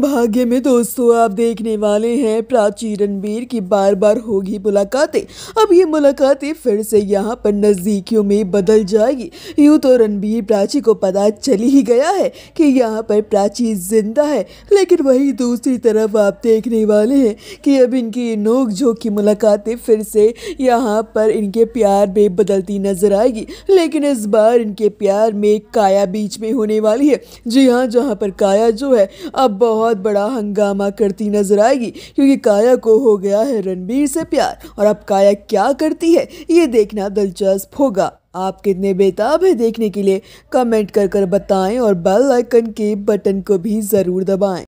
भाग्य में दोस्तों आप देखने वाले हैं प्राची रणबीर की बार बार होगी मुलाकातें अब ये मुलाकातें फिर से यहाँ पर नज़दीकियों में बदल जाएगी यूँ तो रणबीर प्राची को पता चल ही गया है कि यहाँ पर प्राची जिंदा है लेकिन वही दूसरी तरफ आप देखने वाले हैं कि अब इनकी नोक झोंक की मुलाकातें फिर से यहाँ पर इनके प्यार में बदलती नजर आएगी लेकिन इस बार इनके प्यार में काया बीच में होने वाली है जी हाँ जहाँ पर काया जो है अब बहुत बहुत बड़ा हंगामा करती नजर आएगी क्योंकि काया को हो गया है रणबीर से प्यार और अब काया क्या करती है ये देखना दिलचस्प होगा आप कितने बेताब है देखने के लिए कमेंट कर कर बताएं और बेल आइकन के बटन को भी ज़रूर दबाएं